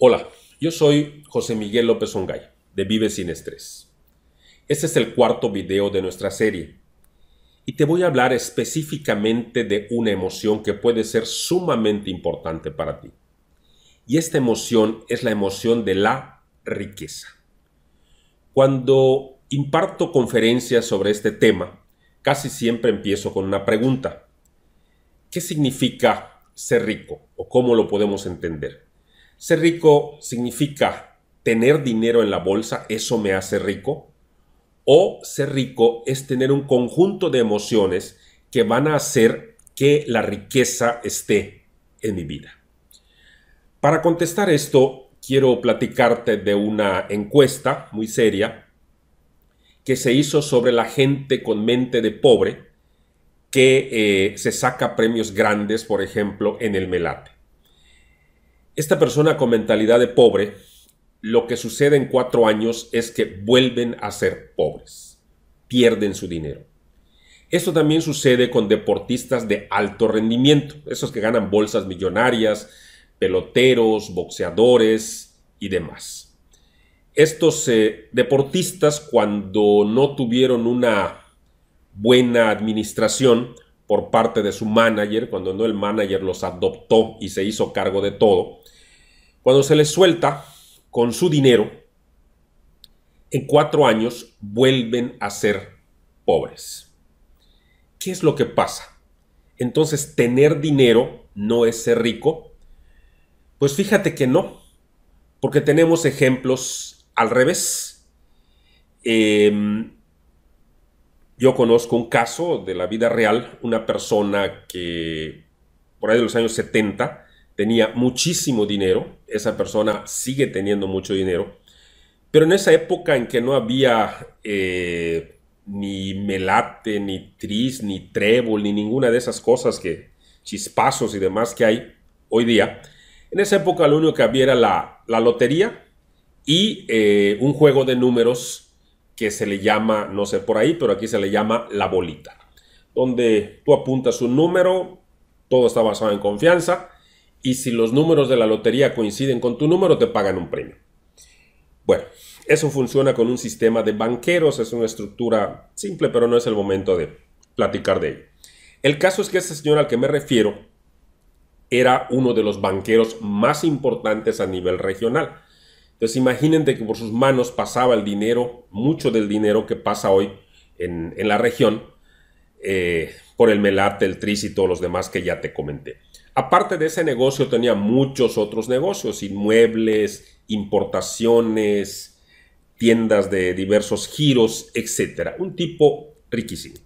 Hola, yo soy José Miguel López Ongay, de Vive Sin Estrés. Este es el cuarto video de nuestra serie y te voy a hablar específicamente de una emoción que puede ser sumamente importante para ti. Y esta emoción es la emoción de la riqueza. Cuando imparto conferencias sobre este tema, casi siempre empiezo con una pregunta. ¿Qué significa ser rico o cómo lo podemos entender? Ser rico significa tener dinero en la bolsa, eso me hace rico. O ser rico es tener un conjunto de emociones que van a hacer que la riqueza esté en mi vida. Para contestar esto, quiero platicarte de una encuesta muy seria que se hizo sobre la gente con mente de pobre que eh, se saca premios grandes, por ejemplo, en el Melate esta persona con mentalidad de pobre, lo que sucede en cuatro años es que vuelven a ser pobres, pierden su dinero. Esto también sucede con deportistas de alto rendimiento, esos que ganan bolsas millonarias, peloteros, boxeadores y demás. Estos eh, deportistas cuando no tuvieron una buena administración, por parte de su manager, cuando no el manager los adoptó y se hizo cargo de todo, cuando se les suelta con su dinero, en cuatro años vuelven a ser pobres. ¿Qué es lo que pasa? Entonces, tener dinero no es ser rico. Pues fíjate que no, porque tenemos ejemplos al revés. Eh, yo conozco un caso de la vida real, una persona que por ahí de los años 70 tenía muchísimo dinero, esa persona sigue teniendo mucho dinero, pero en esa época en que no había eh, ni melate, ni tris, ni trébol, ni ninguna de esas cosas que chispazos y demás que hay hoy día, en esa época lo único que había era la, lotería y eh, un juego de números que se le llama, no sé por ahí, pero aquí se le llama la bolita, donde tú apuntas un número, todo está basado en confianza, y si los números de la lotería coinciden con tu número, te pagan un premio. Bueno, eso funciona con un sistema de banqueros, es una estructura simple, pero no es el momento de platicar de ello. El caso es que ese señor al que me refiero era uno de los banqueros más importantes a nivel regional entonces imagínense que por sus manos pasaba el dinero, mucho del dinero que pasa hoy en, la región, eh, por el melate, el tris y todos los demás que ya te comenté. Aparte de ese negocio tenía muchos otros negocios, inmuebles, importaciones, tiendas de diversos giros, etc. Un tipo riquísimo.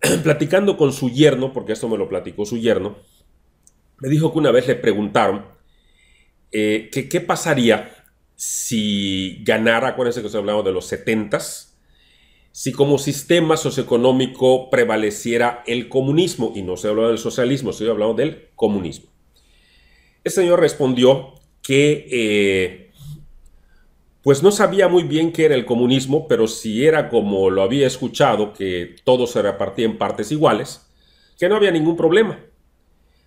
Platicando con su yerno, porque esto me lo platicó su yerno, me dijo que una vez le preguntaron eh, ¿qué, pasaría si ganara, acuérdense que se hablaba de los 70 si como sistema socioeconómico prevaleciera el comunismo, y no se hablaba del socialismo, se hablando del comunismo. El señor respondió que eh, pues no sabía muy bien qué era el comunismo, pero si era como lo había escuchado, que todo se repartía en partes iguales, que no había ningún problema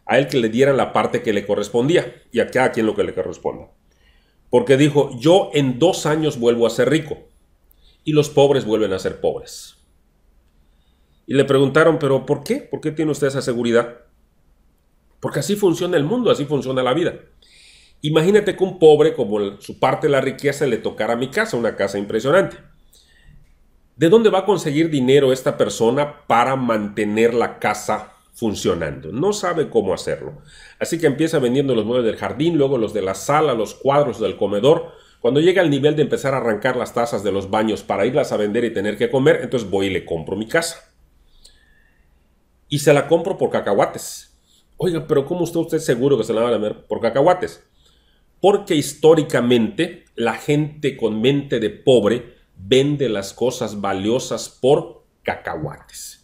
a él que le dieran la parte que le correspondía y a cada quien lo que le corresponda. Porque dijo, yo en dos años vuelvo a ser rico y los pobres vuelven a ser pobres. Y le preguntaron, pero ¿por qué? ¿Por qué tiene usted esa seguridad? Porque así funciona el mundo, así funciona la vida. Imagínate que un pobre, como su parte de la riqueza, le tocara a mi casa, una casa impresionante. ¿De dónde va a conseguir dinero esta persona para mantener la casa funcionando. No sabe cómo hacerlo. Así que empieza vendiendo los muebles del jardín, luego los de la sala, los cuadros del comedor. Cuando llega al nivel de empezar a arrancar las tazas de los baños para irlas a vender y tener que comer, entonces voy y le compro mi casa. Y se la compro por cacahuates. Oiga, pero ¿cómo está usted seguro que se la van a vender por cacahuates? Porque históricamente la gente con mente de pobre vende las cosas valiosas por cacahuates.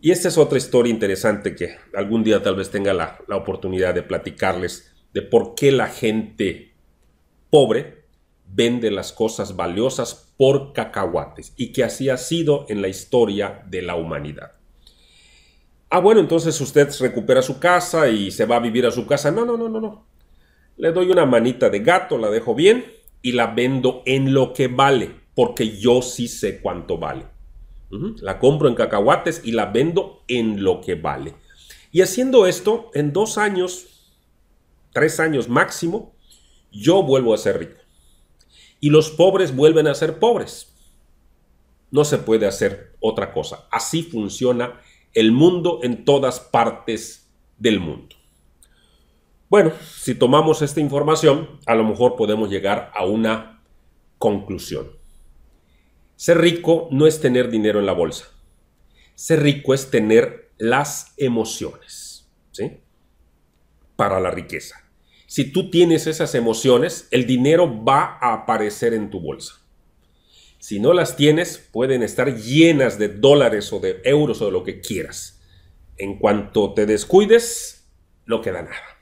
Y esta es otra historia interesante que algún día tal vez tenga la, la oportunidad de platicarles de por qué la gente pobre vende las cosas valiosas por cacahuates y que así ha sido en la historia de la humanidad. Ah, bueno, entonces usted recupera su casa y se va a vivir a su casa. No, no, no, no, no. Le doy una manita de gato, la dejo bien y la vendo en lo que vale, porque yo sí sé cuánto vale. La compro en cacahuates y la vendo en lo que vale. Y haciendo esto, en dos años, tres años máximo, yo vuelvo a ser rico. Y los pobres vuelven a ser pobres. No se puede hacer otra cosa. Así funciona el mundo en todas partes del mundo. Bueno, si tomamos esta información, a lo mejor podemos llegar a una conclusión. Ser rico no es tener dinero en la bolsa. Ser rico es tener las emociones, ¿sí? Para la riqueza. Si tú tienes esas emociones, el dinero va a aparecer en tu bolsa. Si no las tienes, pueden estar llenas de dólares o de euros o de lo que quieras. En cuanto te descuides, no queda nada.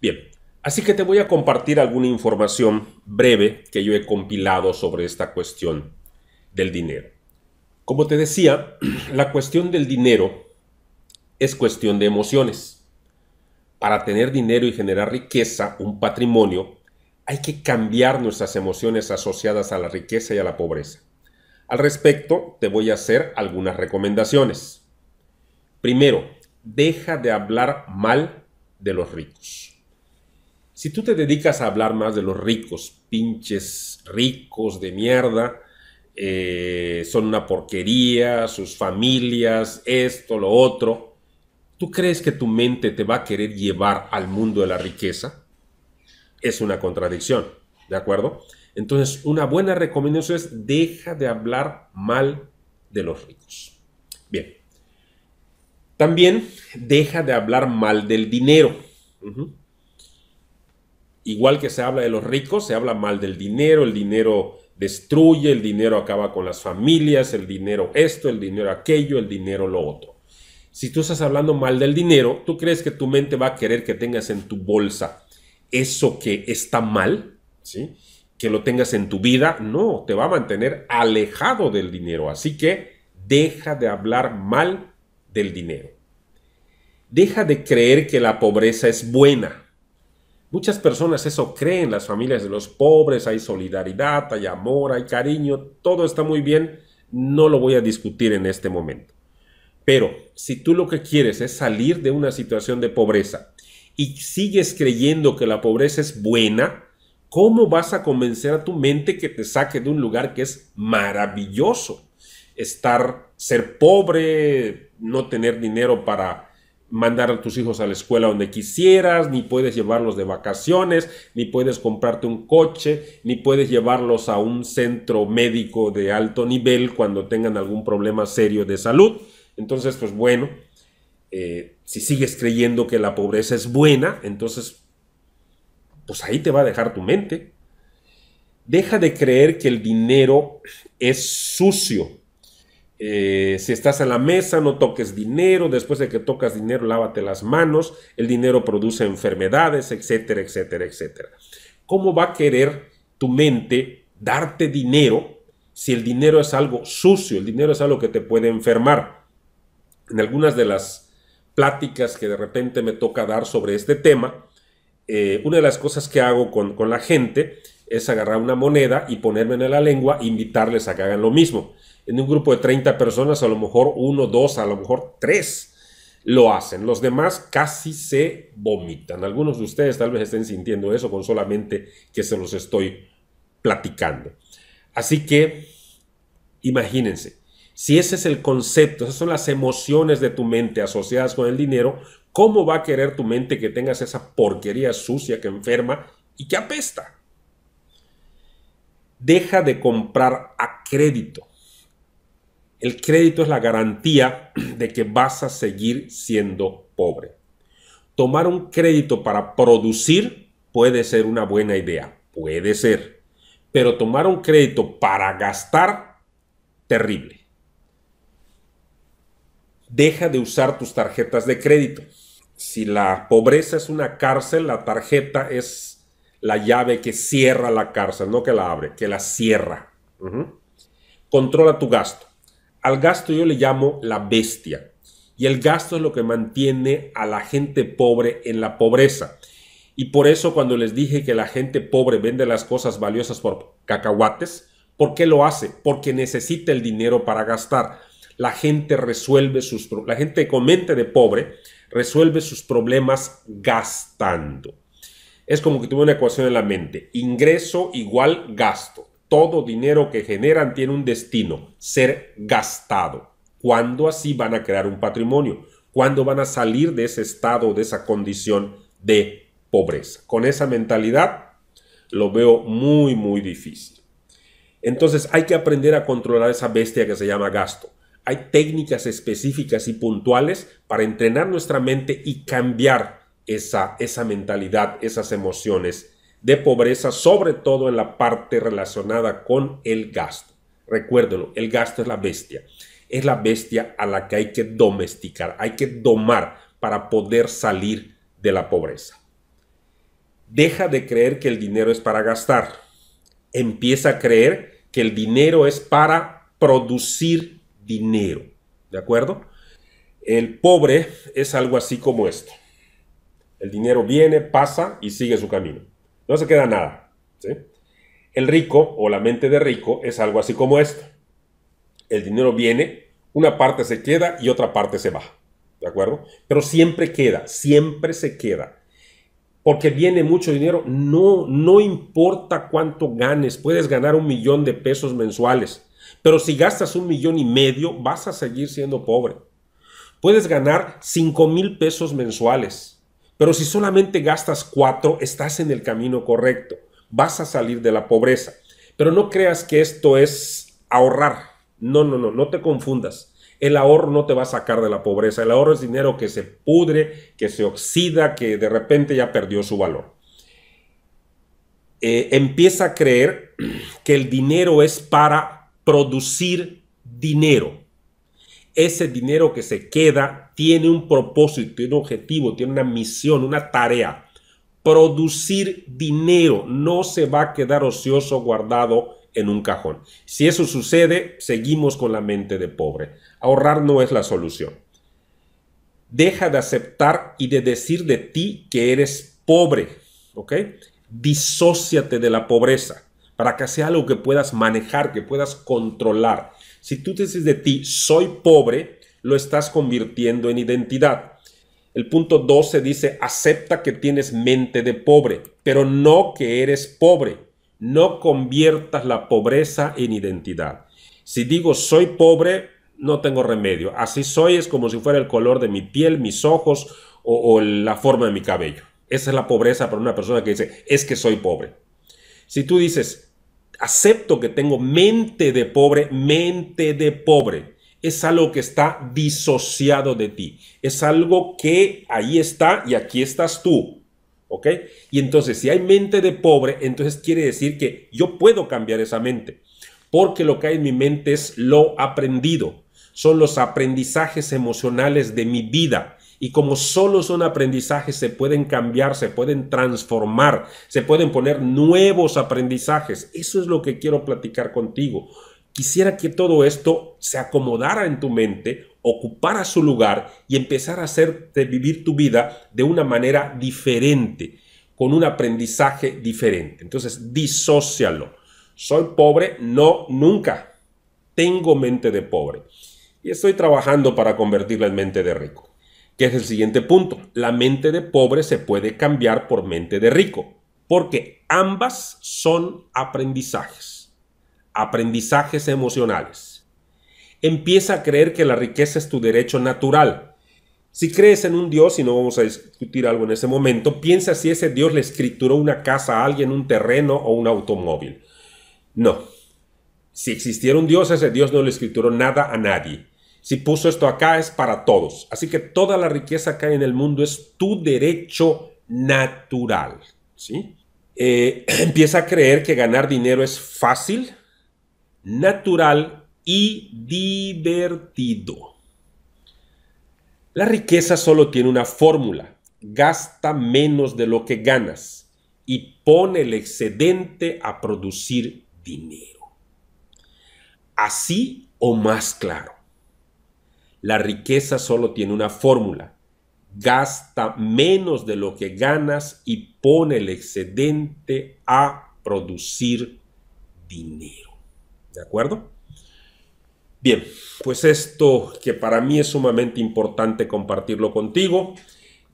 Bien, así que te voy a compartir alguna información breve que yo he compilado sobre esta cuestión del dinero. Como te decía, la cuestión del dinero es cuestión de emociones. Para tener dinero y generar riqueza, un patrimonio, hay que cambiar nuestras emociones asociadas a la riqueza y a la pobreza. Al respecto, te voy a hacer algunas recomendaciones. Primero, deja de hablar mal de los ricos. Si tú te dedicas a hablar más de los ricos, pinches ricos de mierda, eh, son una porquería, sus familias, esto, lo otro. ¿Tú crees que tu mente te va a querer llevar al mundo de la riqueza? Es una contradicción, ¿de acuerdo? Entonces, una buena recomendación es deja de hablar mal de los ricos. Bien. También deja de hablar mal del dinero. Igual que se habla de los ricos, se habla mal del dinero, el dinero destruye, el dinero acaba con las familias, el dinero esto, el dinero aquello, el dinero lo otro. Si tú estás hablando mal del dinero, tú crees que tu mente va a querer que tengas en tu bolsa eso que está mal, ¿sí? que lo tengas en tu vida, no, te va a mantener alejado del dinero. Así que deja de hablar mal del dinero. Deja de creer que la pobreza es buena Muchas personas eso creen, las familias de los pobres, hay solidaridad, hay amor, hay cariño, todo está muy bien, no lo voy a discutir en este momento. Pero si tú lo que quieres es salir de una situación de pobreza y sigues creyendo que la pobreza es buena, ¿cómo vas a convencer a tu mente que te saque de un lugar que es maravilloso? Estar, ser pobre, no tener dinero para mandar a tus hijos a la escuela donde quisieras, ni puedes llevarlos de vacaciones, ni puedes comprarte un coche, ni puedes llevarlos a un centro médico de alto nivel cuando tengan algún problema serio de salud. Entonces, pues bueno, eh, si sigues creyendo que la pobreza es buena, entonces, pues ahí te va a dejar tu mente. Deja de creer que el dinero es sucio eh, si estás a la mesa, no toques dinero. Después de que tocas dinero, lávate las manos. El dinero produce enfermedades, etcétera, etcétera, etcétera. ¿Cómo va a querer tu mente darte dinero si el dinero es algo sucio? El dinero es algo que te puede enfermar. En algunas de las pláticas que de repente me toca dar sobre este tema, eh, una de las cosas que hago con, la gente es agarrar una moneda y ponerme en la lengua e invitarles a que hagan lo mismo en un grupo de 30 personas, a lo mejor uno, dos, a lo mejor tres lo hacen. Los demás casi se vomitan. Algunos de ustedes tal vez estén sintiendo eso con solamente que se los estoy platicando. Así que imagínense, si ese es el concepto, esas son las emociones de tu mente asociadas con el dinero, ¿cómo va a querer tu mente que tengas esa porquería sucia que enferma y que apesta? Deja de comprar a crédito. El crédito es la garantía de que vas a seguir siendo pobre. Tomar un crédito para producir puede ser una buena idea, puede ser, pero tomar un crédito para gastar, terrible. Deja de usar tus tarjetas de crédito. Si la pobreza es una cárcel, la tarjeta es la llave que cierra la cárcel, no que la abre, que la cierra. Controla tu gasto al gasto yo le llamo la bestia. Y el gasto es lo que mantiene a la gente pobre en la pobreza. Y por eso cuando les dije que la gente pobre vende las cosas valiosas por cacahuates, ¿por qué lo hace? Porque necesita el dinero para gastar. La gente resuelve sus la gente con de pobre resuelve sus problemas gastando. Es como que tuve una ecuación en la mente, ingreso igual gasto todo dinero que generan tiene un destino, ser gastado. ¿Cuándo así van a crear un patrimonio? ¿Cuándo van a salir de ese estado, de esa condición de pobreza? Con esa mentalidad lo veo muy, muy difícil. Entonces hay que aprender a controlar esa bestia que se llama gasto. Hay técnicas específicas y puntuales para entrenar nuestra mente y cambiar esa, esa mentalidad, esas emociones de pobreza, sobre todo en la parte relacionada con el gasto. Recuérdelo, el gasto es la bestia. Es la bestia a la que hay que domesticar, hay que domar para poder salir de la pobreza. Deja de creer que el dinero es para gastar. Empieza a creer que el dinero es para producir dinero. ¿De acuerdo? El pobre es algo así como esto. El dinero viene, pasa y sigue su camino. No se queda nada. El rico o la mente de rico es algo así como esto. El dinero viene, una parte se queda y otra parte se va. ¿De acuerdo? Pero siempre queda, siempre se queda. Porque viene mucho dinero, no, no importa cuánto ganes, puedes ganar un millón de pesos mensuales. Pero si gastas un millón y medio, vas a seguir siendo pobre. Puedes ganar cinco mil pesos mensuales. Pero si solamente gastas cuatro, estás en el camino correcto. Vas a salir de la pobreza. Pero no creas que esto es ahorrar. No, no, no, no te confundas. El ahorro no te va a sacar de la pobreza. El ahorro es dinero que se pudre, que se oxida, que de repente ya perdió su valor. Eh, empieza a creer que el dinero es para producir dinero ese dinero que se queda tiene un propósito, tiene un objetivo, tiene una misión, una tarea. Producir dinero no se va a quedar ocioso guardado en un cajón. Si eso sucede, seguimos con la mente de pobre. Ahorrar no es la solución. Deja de aceptar y de decir de ti que eres pobre, ¿ok? Disóciate de la pobreza para que sea algo que puedas manejar, que puedas controlar si tú dices de ti, soy pobre, lo estás convirtiendo en identidad. El punto 12 dice, acepta que tienes mente de pobre, pero no que eres pobre. No conviertas la pobreza en identidad. Si digo soy pobre, no tengo remedio. Así soy es como si fuera el color de mi piel, mis ojos o, la forma de mi cabello. Esa es la pobreza para una persona que dice, es que soy pobre. Si tú dices, acepto que tengo mente de pobre, mente de pobre. Es algo que está disociado de ti. Es algo que ahí está y aquí estás tú. ¿Ok? Y entonces si hay mente de pobre, entonces quiere decir que yo puedo cambiar esa mente. Porque lo que hay en mi mente es lo aprendido. Son los aprendizajes emocionales de mi vida y como solo son aprendizajes, se pueden cambiar, se pueden transformar, se pueden poner nuevos aprendizajes. Eso es lo que quiero platicar contigo. Quisiera que todo esto se acomodara en tu mente, ocupara su lugar y empezara a hacerte vivir tu vida de una manera diferente, con un aprendizaje diferente. Entonces, disócialo. Soy pobre, no, nunca. Tengo mente de pobre. Y estoy trabajando para convertirla en mente de rico que es el siguiente punto. La mente de pobre se puede cambiar por mente de rico, porque ambas son aprendizajes, aprendizajes emocionales. Empieza a creer que la riqueza es tu derecho natural. Si crees en un Dios, y no vamos a discutir algo en ese momento, piensa si ese Dios le escrituró una casa a alguien, un terreno o un automóvil. No. Si existiera un Dios, ese Dios no le escrituró nada a nadie. Si puso esto acá es para todos. Así que toda la riqueza que hay en el mundo es tu derecho natural. ¿sí? Eh, empieza a creer que ganar dinero es fácil, natural y divertido. La riqueza solo tiene una fórmula. Gasta menos de lo que ganas y pone el excedente a producir dinero. Así o más claro. La riqueza solo tiene una fórmula. Gasta menos de lo que ganas y pone el excedente a producir dinero. ¿De acuerdo? Bien, pues esto que para mí es sumamente importante compartirlo contigo,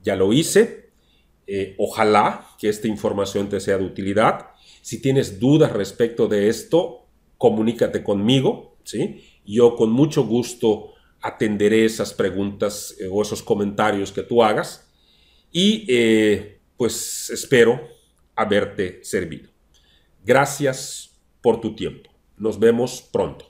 ya lo hice. Eh, ojalá que esta información te sea de utilidad. Si tienes dudas respecto de esto, comunícate conmigo, ¿sí? Yo con mucho gusto atenderé esas preguntas eh, o esos comentarios que tú hagas y eh, pues espero haberte servido. Gracias por tu tiempo. Nos vemos pronto.